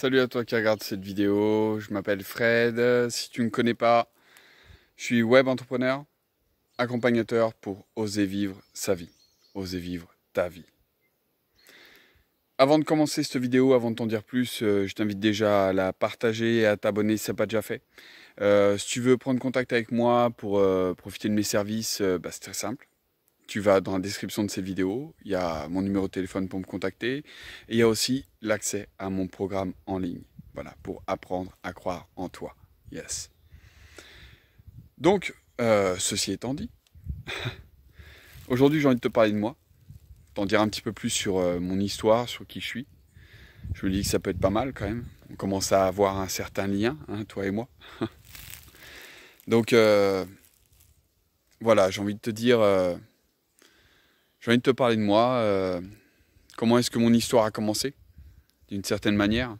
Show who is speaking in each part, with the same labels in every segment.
Speaker 1: Salut à toi qui regarde cette vidéo, je m'appelle Fred. Si tu ne me connais pas, je suis web entrepreneur, accompagnateur pour oser vivre sa vie, oser vivre ta vie. Avant de commencer cette vidéo, avant de t'en dire plus, euh, je t'invite déjà à la partager et à t'abonner si ce n'est pas déjà fait. Euh, si tu veux prendre contact avec moi pour euh, profiter de mes services, bah, c'est très simple tu vas dans la description de ces vidéos. il y a mon numéro de téléphone pour me contacter, et il y a aussi l'accès à mon programme en ligne, voilà, pour apprendre à croire en toi. Yes. Donc, euh, ceci étant dit, aujourd'hui j'ai envie de te parler de moi, t'en dire un petit peu plus sur euh, mon histoire, sur qui je suis. Je me dis que ça peut être pas mal quand même. On commence à avoir un certain lien, hein, toi et moi. Donc, euh, voilà, j'ai envie de te dire j'ai envie de te parler de moi, euh, comment est-ce que mon histoire a commencé, d'une certaine manière.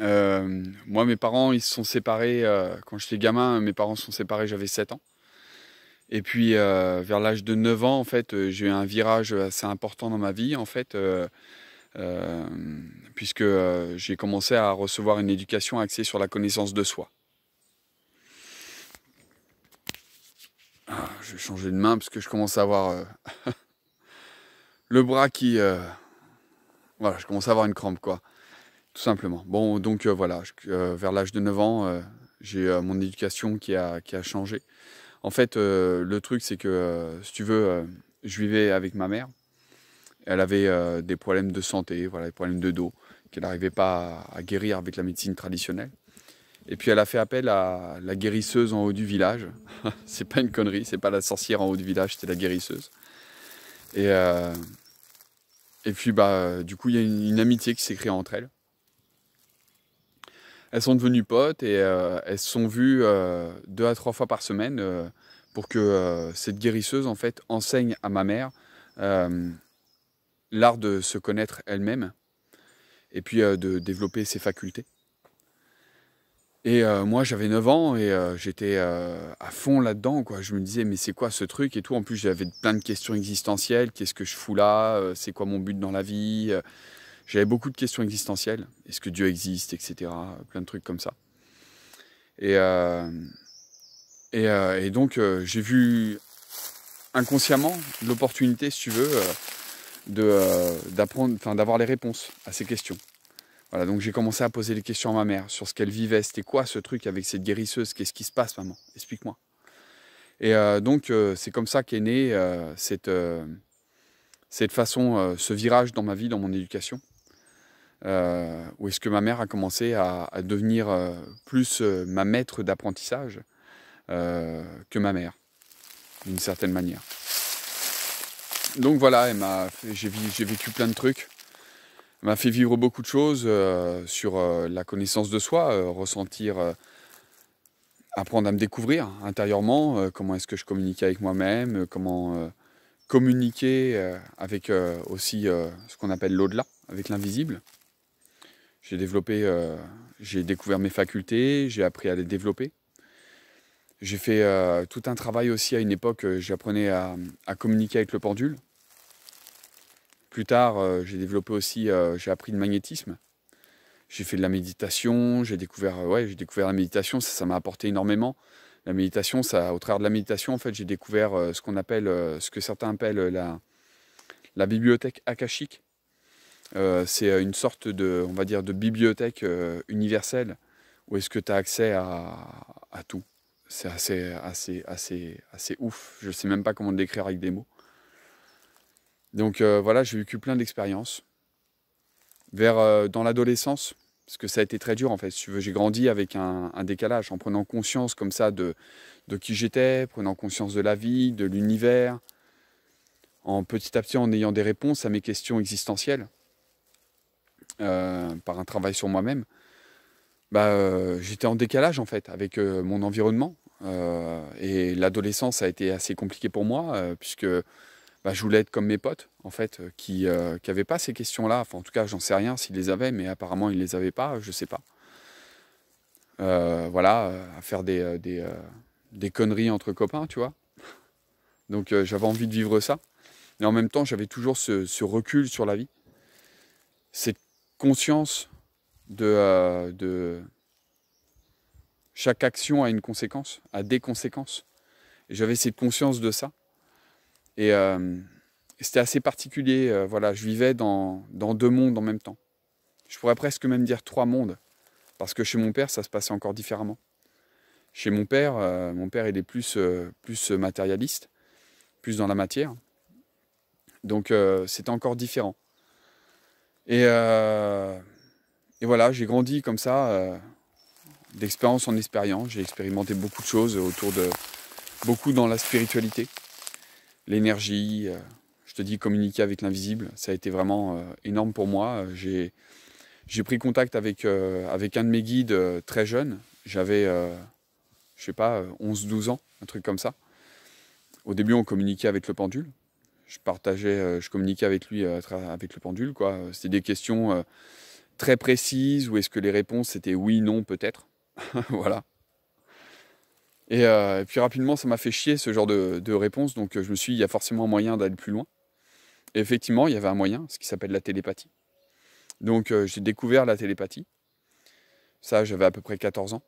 Speaker 1: Euh, moi, mes parents, ils se sont séparés, euh, quand j'étais gamin, mes parents se sont séparés, j'avais 7 ans. Et puis, vers l'âge de 9 ans, en fait, j'ai eu un virage assez important dans ma vie, en fait, puisque j'ai commencé à recevoir une éducation axée sur la connaissance de soi. Ah, je vais changer de main parce que je commence à avoir euh, le bras qui... Euh, voilà, je commence à avoir une crampe, quoi. Tout simplement. Bon, donc euh, voilà, vers l'âge de 9 ans, j'ai mon éducation qui a, qui a changé. En fait, le truc, c'est que, si tu veux, je vivais avec ma mère. Elle avait des problèmes de santé, voilà, des problèmes de dos qu'elle n'arrivait pas à guérir avec la médecine traditionnelle. Et puis elle a fait appel à la guérisseuse en haut du village. c'est pas une connerie, c'est pas la sorcière en haut du village, c'était la guérisseuse. Et, euh, et puis bah du coup il y a une, amitié qui s'est créée entre elles. Elles sont devenues potes et euh, elles se sont vues euh, deux à trois fois par semaine pour que cette guérisseuse en fait enseigne à ma mère l'art de se connaître elle-même et puis de développer ses facultés. Et euh, moi, j'avais 9 ans et euh, j'étais euh, à fond là-dedans. Je me disais, mais c'est quoi ce truc et tout. En plus, j'avais plein de questions existentielles. Qu'est-ce que je fous là C'est quoi mon but dans la vie J'avais beaucoup de questions existentielles. Est-ce que Dieu existe, etc. Plein de trucs comme ça. Et, donc, j'ai vu inconsciemment l'opportunité, si tu veux, d'apprendre, enfin, d'avoir les réponses à ces questions. Voilà, donc j'ai commencé à poser des questions à ma mère sur ce qu'elle vivait. C'était quoi ce truc avec cette guérisseuse Qu'est-ce qui se passe, maman Explique-moi. Et euh, donc, euh, c'est comme ça qu'est né euh, cette, cette, façon, ce virage dans ma vie, dans mon éducation. où est-ce que ma mère a commencé à, à devenir plus ma maître d'apprentissage que ma mère, d'une certaine manière. Donc voilà, j'ai vécu plein de trucs m'a fait vivre beaucoup de choses euh, sur euh, la connaissance de soi, euh, ressentir, apprendre à me découvrir intérieurement, comment est-ce que je communiquais avec moi-même, comment communiquer avec aussi ce qu'on appelle l'au-delà, avec l'invisible. J'ai développé, j'ai découvert mes facultés, j'ai appris à les développer. J'ai fait tout un travail aussi à une époque, j'apprenais à communiquer avec le pendule. Plus tard, euh, j'ai développé aussi, euh, j'ai appris le magnétisme. J'ai fait de la méditation, j'ai découvert, euh, ouais, découvert la méditation, ça, m'a apporté énormément. La méditation, ça, au travers de la méditation, en fait, j'ai découvert ce qu'on appelle, ce que certains appellent la, bibliothèque akashique. c'est une sorte de, on va dire, de bibliothèque universelle où est-ce que tu as accès à, tout. C'est assez, assez, assez, assez ouf. Je ne sais même pas comment le décrire avec des mots. Donc euh, voilà, j'ai vécu plein d'expériences. Vers euh, dans l'adolescence, parce que ça a été très dur en fait. tu veux, j'ai grandi avec un, décalage, en prenant conscience comme ça de, de qui j'étais, prenant conscience de la vie, de l'univers, en petit à petit en ayant des réponses à mes questions existentielles euh, par un travail sur moi-même. Bah, j'étais en décalage en fait avec mon environnement et l'adolescence a été assez compliquée pour moi puisque bah, je voulais être comme mes potes, en fait, euh, qui n'avaient euh, pas ces questions-là. en tout cas, j'en sais rien s'ils les avaient, mais apparemment, ils ne les avaient pas, je ne sais pas. Euh, voilà, à faire des, des, conneries entre copains, tu vois. Donc, j'avais envie de vivre ça. Mais en même temps, j'avais toujours ce, recul sur la vie, cette conscience de, de chaque action a une conséquence, a des conséquences. Et j'avais cette conscience de ça. Euh, et, c'était assez particulier. Euh, voilà, je vivais dans, deux mondes en même temps. Je pourrais presque même dire trois mondes, parce que chez mon père, ça se passait encore différemment. Chez mon père, euh, mon père, il est plus, plus matérialiste, plus dans la matière. Donc c'était encore différent. et voilà, j'ai grandi comme ça, d'expérience en expérience. J'ai expérimenté beaucoup de choses autour de, beaucoup dans la spiritualité l'énergie. Euh, je te dis, communiquer avec l'invisible, ça a été vraiment euh, énorme pour moi. Euh, j'ai, pris contact avec, avec un de mes guides très jeune. J'avais, je sais pas, 11-12 ans, un truc comme ça. Au début, on communiquait avec le pendule. Je partageais, je communiquais avec lui avec le pendule. C'était des questions très précises où est-ce que les réponses c'était oui, non, peut-être. voilà. Euh, et, puis rapidement, ça m'a fait chier ce genre de, réponse. Donc euh, je me suis dit, il y a forcément un moyen d'aller plus loin. Et effectivement, il y avait un moyen, ce qui s'appelle la télépathie. Donc euh, j'ai découvert la télépathie. Ça, j'avais à peu près 14 ans.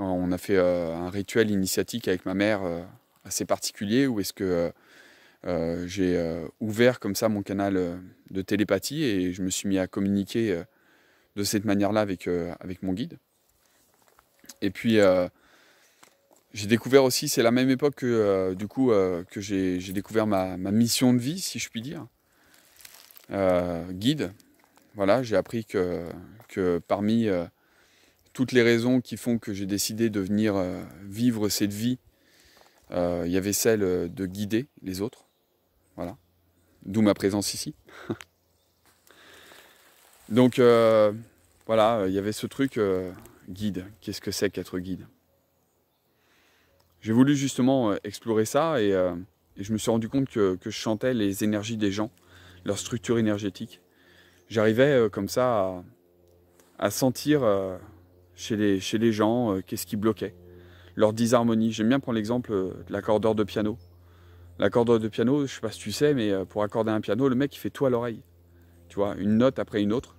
Speaker 1: On a fait un rituel initiatique avec ma mère assez particulier où est-ce que j'ai ouvert comme ça mon canal de télépathie et je me suis mis à communiquer de cette manière-là avec, avec mon guide. Et puis, j'ai découvert aussi, c'est la même époque que, euh, du coup, euh, que j'ai découvert ma, mission de vie, si je puis dire. Euh, guide. Voilà, j'ai appris que, que parmi toutes les raisons qui font que j'ai décidé de venir vivre cette vie, il y avait celle de guider les autres. Voilà. D'où ma présence ici. Donc, voilà, il y avait ce truc guide. Qu'est-ce que c'est qu'être guide j'ai voulu justement euh, explorer ça euh, et, je me suis rendu compte que, je chantais les énergies des gens, leur structure énergétique. J'arrivais euh, comme ça à, sentir chez, les, chez les gens qu'est-ce qui bloquait, leur disharmonie. J'aime bien prendre l'exemple de l'accordeur de piano. L'accordeur de piano, je ne sais pas si tu sais, mais pour accorder un piano, le mec il fait tout à l'oreille. Tu vois, une note après une autre,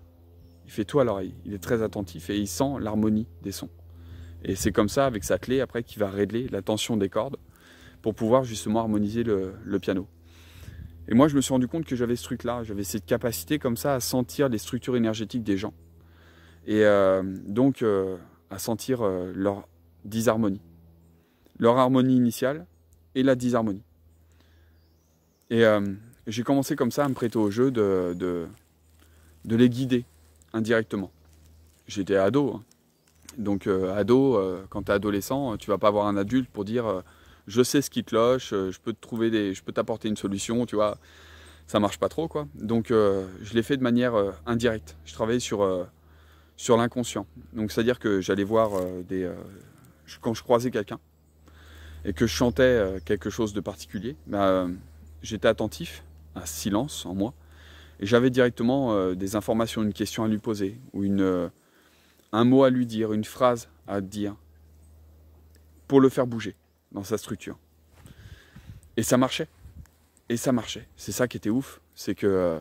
Speaker 1: il fait tout à l'oreille. Il est très attentif et il sent l'harmonie des sons. Et c'est comme ça, avec sa clé, après, qu'il va régler la tension des cordes pour pouvoir justement harmoniser le, piano. Et moi, je me suis rendu compte que j'avais ce truc-là, j'avais cette capacité comme ça à sentir les structures énergétiques des gens. Et euh, donc, euh, à sentir euh, leur disharmonie. Leur harmonie initiale et la disharmonie. Et j'ai commencé comme ça à me prêter au jeu de, de, de les guider indirectement. J'étais ado, hein. Donc euh, ado, euh, quand tu es adolescent, tu vas pas avoir un adulte pour dire euh, je sais ce qui cloche, je peux te trouver des, je peux t'apporter une solution, tu vois. Ça marche pas trop quoi. Donc je l'ai fait de manière indirecte. Je travaillais sur sur l'inconscient. Donc c'est à dire que j'allais voir des, quand je croisais quelqu'un et que je chantais quelque chose de particulier, bah, j'étais attentif à silence en moi et j'avais directement des informations, une question à lui poser ou une un mot à lui dire, une phrase à dire pour le faire bouger dans sa structure. Et ça marchait. Et ça marchait. C'est ça qui était ouf. C'est que euh,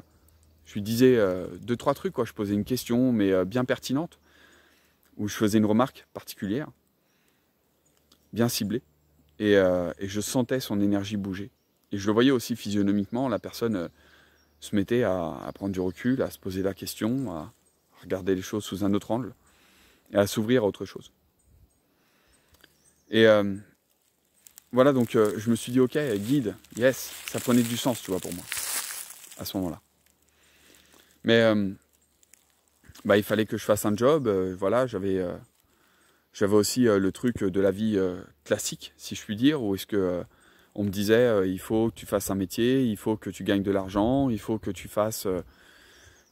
Speaker 1: je lui disais euh, deux, trois trucs. Quoi. Je posais une question, mais euh, bien pertinente, où je faisais une remarque particulière, bien ciblée. Et, je sentais son énergie bouger. Et je le voyais aussi physionomiquement. La personne se mettait à prendre du recul, à se poser la question, à regarder les choses sous un autre angle et à s'ouvrir à autre chose. Et euh, voilà, donc euh, je me suis dit, ok, guide, yes, ça prenait du sens, tu vois, pour moi, à ce moment-là. Mais euh, bah, il fallait que je fasse un job, voilà, j'avais j'avais aussi le truc de la vie classique, si je puis dire, où est-ce que on me disait, il faut que tu fasses un métier, il faut que tu gagnes de l'argent, il faut que tu fasses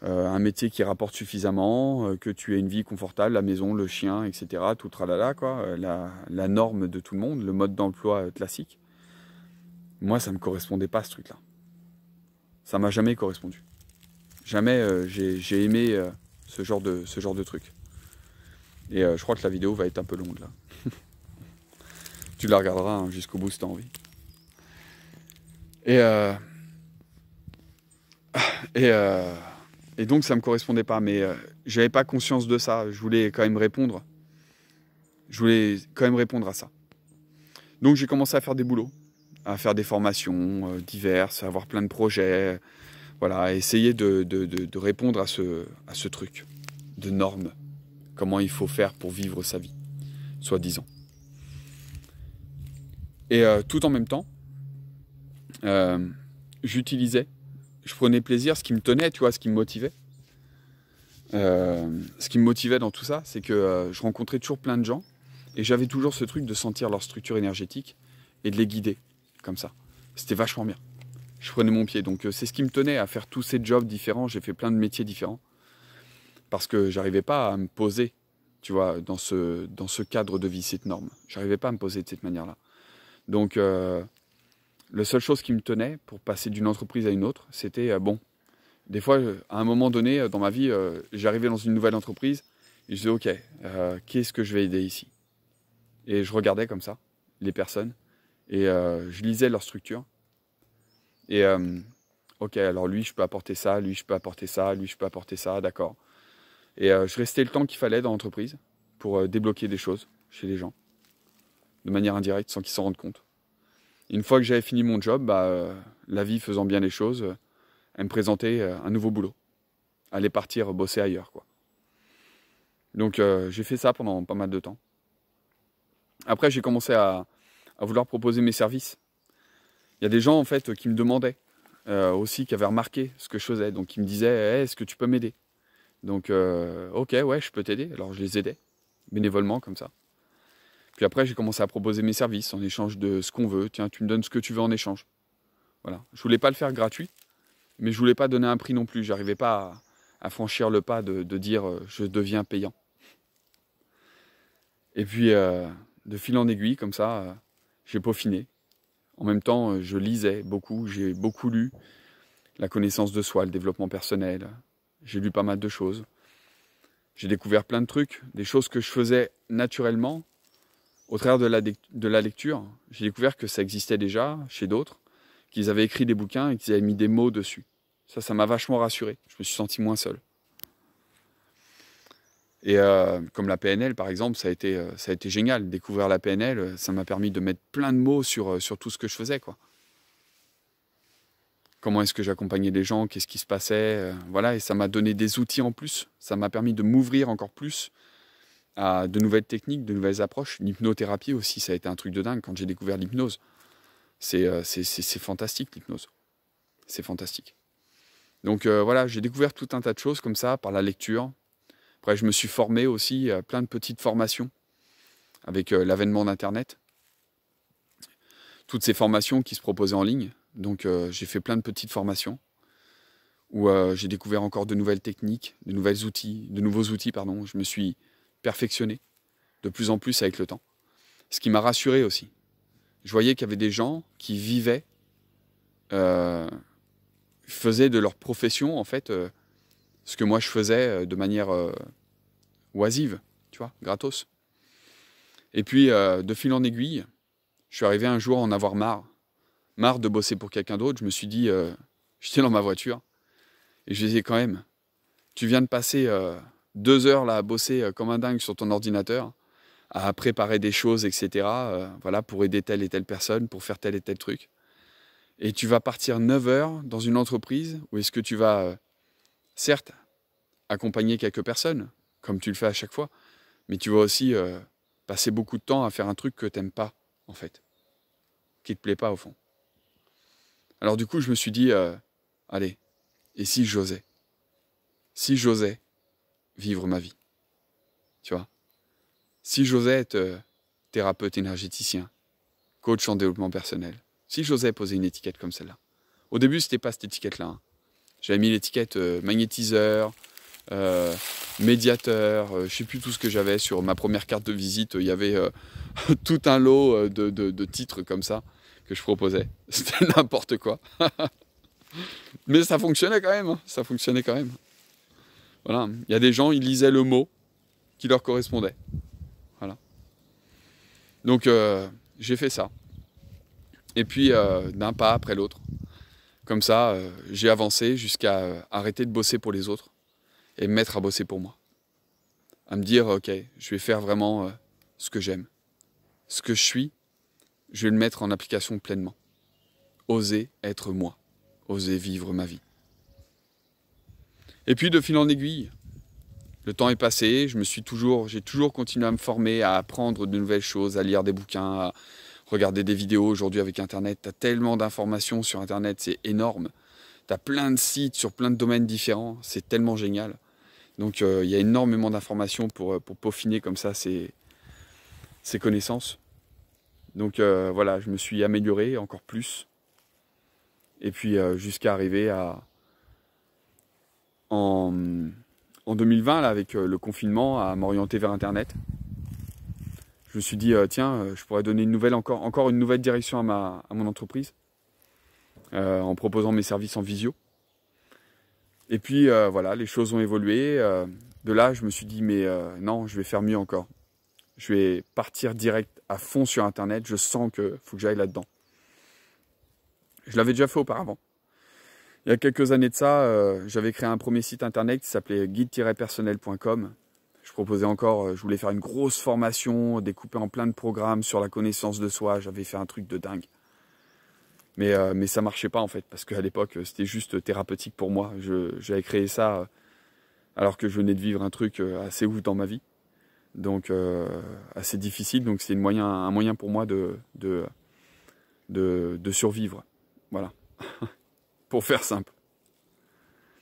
Speaker 1: euh, un métier qui rapporte suffisamment, euh, que tu aies une vie confortable, la maison, le chien, etc. Tout tralala, quoi. Euh, la, norme de tout le monde, le mode d'emploi classique. Moi, ça ne me correspondait pas, ce truc-là. Ça m'a jamais correspondu. Jamais j'ai aimé ce, genre de, ce genre de truc. Et je crois que la vidéo va être un peu longue, là. tu la regarderas hein, jusqu'au bout si as envie. Et... et... Et donc, ça ne me correspondait pas. Mais euh, je n'avais pas conscience de ça. Je voulais quand même répondre. Je voulais quand même répondre à ça. Donc, j'ai commencé à faire des boulots, à faire des formations euh, diverses, à avoir plein de projets. Voilà, à essayer de, répondre à ce, truc de normes. Comment il faut faire pour vivre sa vie, soi-disant. Et euh, tout en même temps, j'utilisais je prenais plaisir, ce qui me tenait, tu vois, ce qui me motivait. Euh, ce qui me motivait dans tout ça, c'est que euh, je rencontrais toujours plein de gens et j'avais toujours ce truc de sentir leur structure énergétique et de les guider comme ça. C'était vachement bien. Je prenais mon pied. Donc euh, c'est ce qui me tenait à faire tous ces jobs différents. J'ai fait plein de métiers différents parce que j'arrivais pas à me poser, tu vois, dans ce, dans ce cadre de vie, cette norme. J'arrivais pas à me poser de cette manière-là. Donc le seule chose qui me tenait pour passer d'une entreprise à une autre, c'était euh, bon. Des fois, euh, à un moment donné euh, dans ma vie, j'arrivais dans une nouvelle entreprise et je disais ok, qu'est-ce que je vais aider ici Et je regardais comme ça les personnes et je lisais leur structure et ok, alors lui je peux apporter ça, lui je peux apporter ça, lui je peux apporter ça, d'accord. Et je restais le temps qu'il fallait dans l'entreprise pour débloquer des choses chez les gens de manière indirecte sans qu'ils s'en rendent compte. Une fois que j'avais fini mon job, bah, euh, la vie faisant bien les choses, euh, elle me présentait euh, un nouveau boulot. Aller partir bosser ailleurs, quoi. Donc j'ai fait ça pendant pas mal de temps. Après, j'ai commencé à, vouloir proposer mes services. Il y a des gens, en fait, qui me demandaient aussi, qui avaient remarqué ce que je faisais. Donc, ils me disaient eh, Est-ce que tu peux m'aider Donc, ok, ouais, je peux t'aider. Alors, je les aidais, bénévolement, comme ça. Puis après, j'ai commencé à proposer mes services en échange de ce qu'on veut. Tiens, tu me donnes ce que tu veux en échange. Voilà. Je voulais pas le faire gratuit, mais je voulais pas donner un prix non plus. J'arrivais pas à, franchir le pas de, dire euh, je deviens payant. Et puis, euh, de fil en aiguille, comme ça, euh, j'ai peaufiné. En même temps, je lisais beaucoup, j'ai beaucoup lu la connaissance de soi, le développement personnel. J'ai lu pas mal de choses. J'ai découvert plein de trucs, des choses que je faisais naturellement, au travers de la, lecture, j'ai découvert que ça existait déjà chez d'autres, qu'ils avaient écrit des bouquins et qu'ils avaient mis des mots dessus. Ça, ça m'a vachement rassuré. Je me suis senti moins seul. Et euh, comme la PNL, par exemple, ça a été, euh, ça a été génial. Découvrir la PNL, euh, ça m'a permis de mettre plein de mots sur, sur tout ce que je faisais. Quoi. Comment est-ce que j'accompagnais les gens Qu'est-ce qui se passait Voilà, et ça m'a donné des outils en plus. Ça m'a permis de m'ouvrir encore plus à de nouvelles techniques, de nouvelles approches. L'hypnothérapie aussi, ça a été un truc de dingue quand j'ai découvert l'hypnose. C'est euh, fantastique l'hypnose. C'est fantastique. Donc euh, voilà, j'ai découvert tout un tas de choses comme ça par la lecture. Après, je me suis formé aussi, plein de petites formations avec euh, l'avènement d'Internet. Toutes ces formations qui se proposaient en ligne. Donc j'ai fait plein de petites formations où j'ai découvert encore de nouvelles techniques, de nouvelles outils, de nouveaux outils, pardon. Je me suis perfectionner de plus en plus avec le temps. Ce qui m'a rassuré aussi. Je voyais qu'il y avait des gens qui vivaient, euh, faisaient de leur profession, en fait, euh, ce que moi je faisais euh, de manière oisive, tu vois, gratos. Et puis, de fil en aiguille, je suis arrivé un jour à en avoir marre. Marre de bosser pour quelqu'un d'autre. Je me suis dit, j'étais dans ma voiture. Et je disais quand même, tu viens de passer deux heures là, à bosser euh, comme un dingue sur ton ordinateur, à préparer des choses, etc. Euh, voilà, pour aider telle et telle personne, pour faire tel et tel truc. Et tu vas partir 9 heures dans une entreprise où est-ce que tu vas, euh, certes, accompagner quelques personnes, comme tu le fais à chaque fois, mais tu vas aussi passer beaucoup de temps à faire un truc que tu n'aimes pas, en fait, qui ne te plaît pas au fond. Alors du coup, je me suis dit, allez, et si j'osais Si j'osais vivre ma vie. Tu vois Si j'osais être euh, thérapeute énergéticien, coach en développement personnel, si j'osais poser une étiquette comme celle-là. Au début, c'était pas cette étiquette-là. Hein. J'avais mis l'étiquette euh, magnétiseur, euh, médiateur, je je sais plus tout ce que j'avais sur ma première carte de visite. Il y avait tout un lot de, de titres comme ça que je proposais. C'était n'importe quoi. Mais ça fonctionnait quand même, hein. ça fonctionnait quand même. Voilà. Il y a des gens, ils lisaient le mot qui leur correspondait. Voilà. Donc, euh, j'ai fait ça. Et puis, euh, d'un pas après l'autre. Comme ça, euh, j'ai avancé jusqu'à arrêter de bosser pour les autres et me mettre à bosser pour moi. À me dire, OK, je vais faire vraiment ce que j'aime. Ce que je suis, je vais le mettre en application pleinement. Oser être moi. Oser vivre ma vie. Et puis de fil en aiguille, le temps est passé, je me suis toujours, j'ai toujours continué à me former, à apprendre de nouvelles choses, à lire des bouquins, à regarder des vidéos. Aujourd'hui avec Internet, tu as tellement d'informations sur Internet, c'est énorme. Tu as plein de sites sur plein de domaines différents, c'est tellement génial. Donc euh, il y a énormément d'informations pour, euh, pour peaufiner comme ça ces, connaissances. Donc euh, voilà, je me suis amélioré encore plus. Et puis jusqu'à arriver à, en, 2020, là, avec euh, le confinement, à m'orienter vers Internet. Je me suis dit, euh, tiens, euh, je pourrais donner une nouvelle, encore, encore une nouvelle direction à, ma, à mon entreprise, en proposant mes services en visio. Et puis, voilà, les choses ont évolué. de là, je me suis dit, mais non, je vais faire mieux encore. Je vais partir direct à fond sur Internet. Je sens que faut que j'aille là-dedans. Je l'avais déjà fait auparavant. Il y a quelques années de ça, euh, j'avais créé un premier site internet qui s'appelait guide-personnel.com. Je proposais encore, euh, je voulais faire une grosse formation, découper en plein de programmes sur la connaissance de soi. J'avais fait un truc de dingue. Mais, euh, mais ça marchait pas en fait, parce qu'à l'époque, euh, c'était juste thérapeutique pour moi. J'avais créé ça alors que je venais de vivre un truc assez ouf dans ma vie. Donc, assez difficile. Donc, c'est moyen, un moyen pour moi de, de, de, de survivre. Voilà. pour faire simple.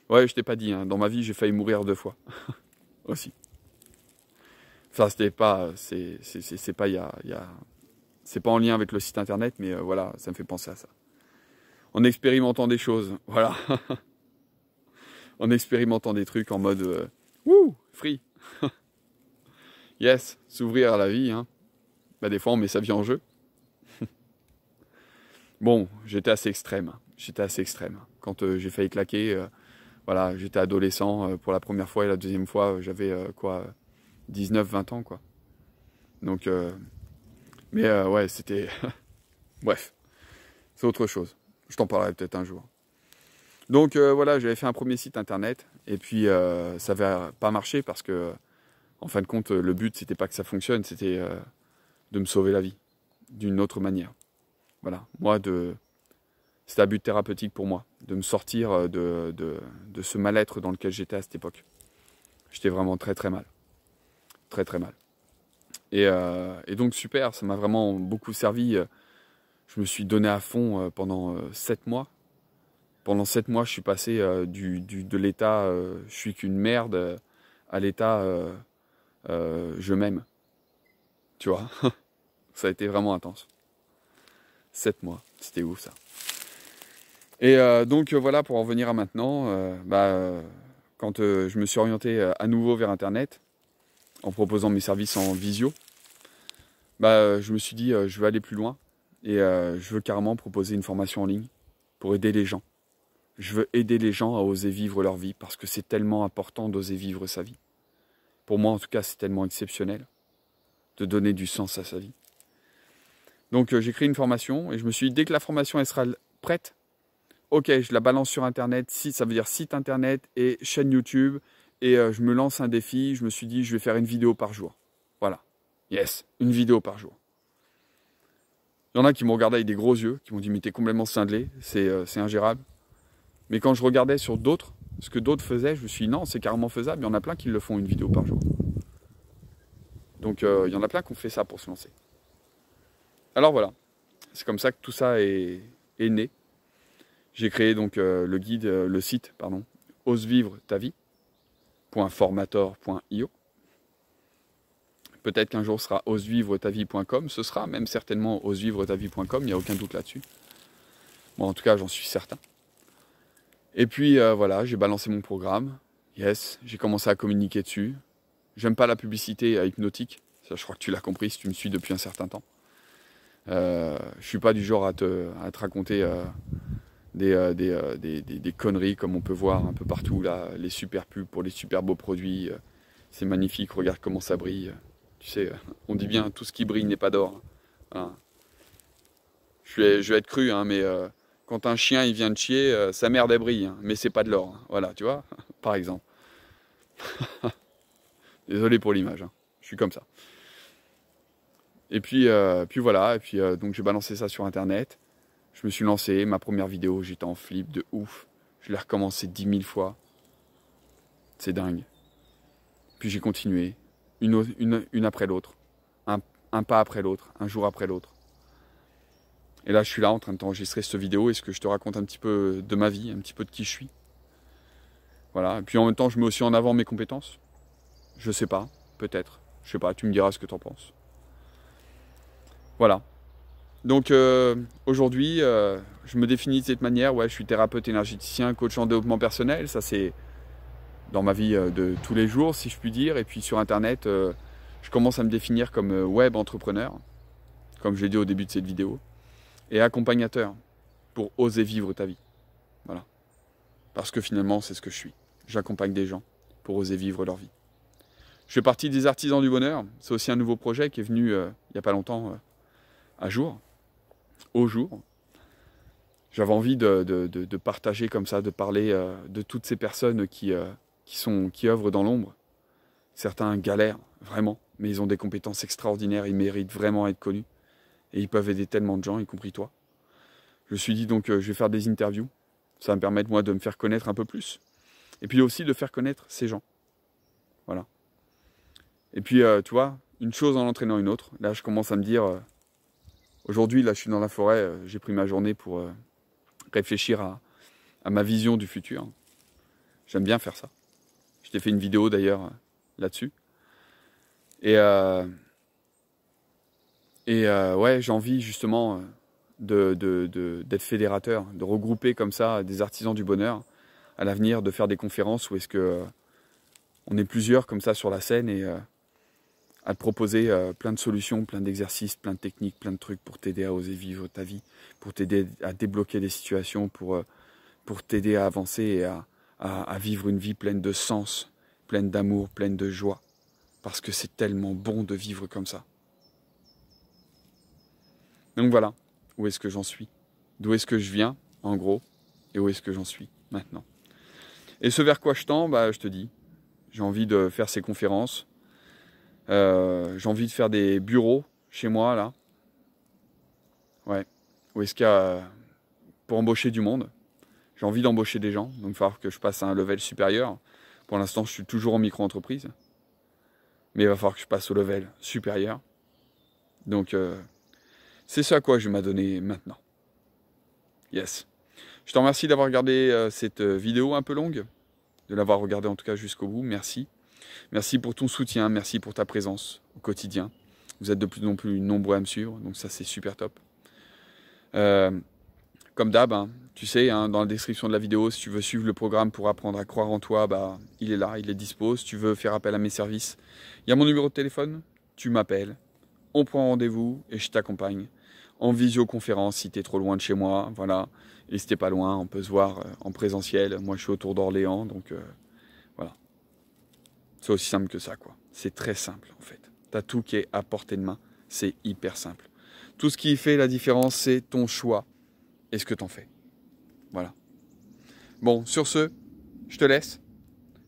Speaker 1: Ouais, je t'ai pas dit, hein. dans ma vie, j'ai failli mourir deux fois. Aussi. Enfin, c'était pas, c'est, c'est, pas, y a, y a... c'est pas en lien avec le site internet, mais euh, voilà, ça me fait penser à ça. En expérimentant des choses, voilà. en expérimentant des trucs en mode, euh, free. yes, s'ouvrir à la vie, hein. Bah, des fois, on met sa vie en jeu. bon, j'étais assez extrême j'étais assez extrême. Quand euh, j'ai failli claquer, euh, voilà, j'étais adolescent euh, pour la première fois et la deuxième fois, j'avais quoi, 19, 20 ans, quoi. Donc, mais ouais, c'était. Bref, c'est autre chose. Je t'en parlerai peut-être un jour. Donc voilà, j'avais fait un premier site internet et puis ça n'avait pas marché parce que, en fin de compte, le but c'était pas que ça fonctionne, c'était de me sauver la vie d'une autre manière. Voilà, moi de c'était un but thérapeutique pour moi, de me sortir euh, de, de, de ce mal-être dans lequel j'étais à cette époque. J'étais vraiment très très mal. Très très mal. Et, euh, et donc super, ça m'a vraiment beaucoup servi. Euh. Je me suis donné à fond pendant sept mois. Pendant sept mois, je suis passé du, du de l'état je suis qu'une merde à l'état je m'aime. Tu vois Ça a été vraiment intense. sept mois, c'était ouf ça. Et euh, donc euh, voilà, pour en venir à maintenant, euh, bah, quand je me suis orienté à nouveau vers Internet, en proposant mes services en visio, bah, je me suis dit, je veux aller plus loin et je veux carrément proposer une formation en ligne pour aider les gens. Je veux aider les gens à oser vivre leur vie parce que c'est tellement important d'oser vivre sa vie. Pour moi, en tout cas, c'est tellement exceptionnel de donner du sens à sa vie. Donc, j'ai créé une formation et je me suis dit, dès que la formation elle sera prête, ok, je la balance sur Internet, ça veut dire site Internet et chaîne YouTube, et euh, je me lance un défi, je me suis dit, je vais faire une vidéo par jour. Voilà. Yes, une vidéo par jour. Il y en a qui m'ont regardé avec des gros yeux, qui m'ont dit, mais t'es complètement cinglé, c'est euh, ingérable. Mais quand je regardais sur d'autres, ce que d'autres faisaient, je me suis dit, non, c'est carrément faisable, il y en a plein qui le font une vidéo par jour. Donc euh, il y en a plein qui ont fait ça pour se lancer. Alors voilà, c'est comme ça que tout ça est né. J'ai créé donc euh, le guide, euh, le site, pardon, osevivre ta vie.formator.io. Peut-être qu'un jour ce sera osevivre-ta-vie.com. ce sera même certainement osevivre-ta-vie.com. il n'y a aucun doute là-dessus. en tout cas j'en suis certain. Et puis euh, voilà, j'ai balancé mon programme. Yes, j'ai commencé à communiquer dessus. J'aime pas la publicité hypnotique, ça je crois que tu l'as compris si tu me suis depuis un certain temps. Je je suis pas du genre à te raconter euh, euh, des, conneries comme on peut voir un peu partout là, les super pubs pour les super beaux produits. Euh, c'est magnifique, regarde comment ça brille. Tu sais, on dit bien tout ce qui brille n'est pas d'or. Hein. Je, vais, être cru, hein, mais quand un chien il vient de chier, sa merde elle brille, hein, mais c'est pas de l'or. Hein. Voilà, tu vois, par exemple. Désolé pour l'image, je suis comme ça. Et puis, puis voilà, et puis donc j'ai balancé ça sur internet. Je me suis lancé, ma première vidéo, j'étais en flip de ouf. Je l'ai recommencé dix mille fois. C'est dingue. Puis j'ai continué, une, une, après l'autre, un, pas après l'autre, un jour après l'autre. Et là, je suis là en train de t'enregistrer cette vidéo et ce que je te raconte un petit peu de ma vie, un petit peu de qui je suis. Voilà. Et puis en même temps, je mets aussi en avant mes compétences. Je sais pas, peut-être. Je sais pas, tu me diras ce que t'en penses. Voilà. Donc euh, aujourd'hui, euh, je me définis de cette manière. Ouais, je suis thérapeute énergéticien, coach en développement personnel. Ça, c'est dans ma vie euh, de tous les jours, si je puis dire. Et puis sur Internet, je commence à me définir comme web entrepreneur, comme j'ai dit au début de cette vidéo, et accompagnateur pour oser vivre ta vie. Voilà. Parce que finalement, c'est ce que je suis. J'accompagne des gens pour oser vivre leur vie. Je fais partie des artisans du bonheur. C'est aussi un nouveau projet qui est venu il n'y a pas longtemps à jour au jour. J'avais envie de, partager comme ça, de parler euh, de toutes ces personnes qui, euh, qui, sont, qui œuvrent dans l'ombre. Certains galèrent, vraiment, mais ils ont des compétences extraordinaires, ils méritent vraiment être connus. Et ils peuvent aider tellement de gens, y compris toi. Je me suis dit donc, euh, je vais faire des interviews. Ça va me permettre, moi, de me faire connaître un peu plus. Et puis aussi de faire connaître ces gens. Voilà. Et puis, tu vois, une chose en entraînant une autre. Là, je commence à me dire Aujourd'hui, là, je suis dans la forêt, euh, j'ai pris ma journée pour euh, réfléchir à, ma vision du futur. J'aime bien faire ça. Je t'ai fait une vidéo d'ailleurs euh, là-dessus. Et, euh, et ouais, j'ai envie justement d'être fédérateur, de regrouper comme ça des artisans du bonheur à l'avenir, de faire des conférences où est-ce que on est plusieurs comme ça sur la scène et à te proposer euh, plein de solutions, plein d'exercices, plein de techniques, plein de trucs pour t'aider à oser vivre ta vie, pour t'aider à débloquer des situations, pour, euh, pour t'aider à avancer et à, vivre une vie pleine de sens, pleine d'amour, pleine de joie. Parce que c'est tellement bon de vivre comme ça. Donc voilà, où est-ce que j'en suis D'où est-ce que je viens, en gros, et où est-ce que j'en suis maintenant Et ce vers quoi je tends, bah, je te dis, j'ai envie de faire ces conférences, euh, j'ai envie de faire des bureaux chez moi, là. Ouais. Ou est-ce qu'il a. Euh, pour embaucher du monde. J'ai envie d'embaucher des gens. Donc, il va falloir que je passe à un level supérieur. Pour l'instant, je suis toujours en micro-entreprise. Mais il va falloir que je passe au level supérieur. Donc, euh, c'est ça à quoi je donné maintenant. Yes. Je te remercie d'avoir regardé cette vidéo un peu longue, de l'avoir regardée en tout cas jusqu'au bout. Merci. Merci pour ton soutien, merci pour ta présence au quotidien. Vous êtes de plus en plus nombreux à me suivre, donc ça c'est super top. Euh, comme d'hab, hein, tu sais, hein, dans la description de la vidéo, si tu veux suivre le programme pour apprendre à croire en toi, bah, il est là, il est dispo. Si tu veux faire appel à mes services, il y a mon numéro de téléphone, tu m'appelles, on prend rendez-vous et je t'accompagne en visioconférence si tu es trop loin de chez moi. Voilà. Et si t'es pas loin, on peut se voir euh, en présentiel. Moi, je suis autour d'Orléans, donc euh, c'est aussi simple que ça, quoi. C'est très simple, en fait. Tu as tout qui est à portée de main. C'est hyper simple. Tout ce qui fait la différence, c'est ton choix et ce que t'en fais. Voilà. Bon, sur ce, je te laisse.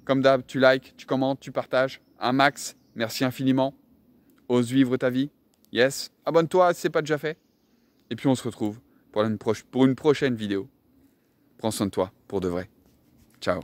Speaker 1: Comme d'hab, tu likes, tu commentes, tu partages. Un max. Merci infiniment. Ose vivre ta vie. Yes. Abonne-toi si ce n'est pas déjà fait. Et puis on se retrouve pour une, pour une prochaine vidéo. Prends soin de toi pour de vrai. Ciao.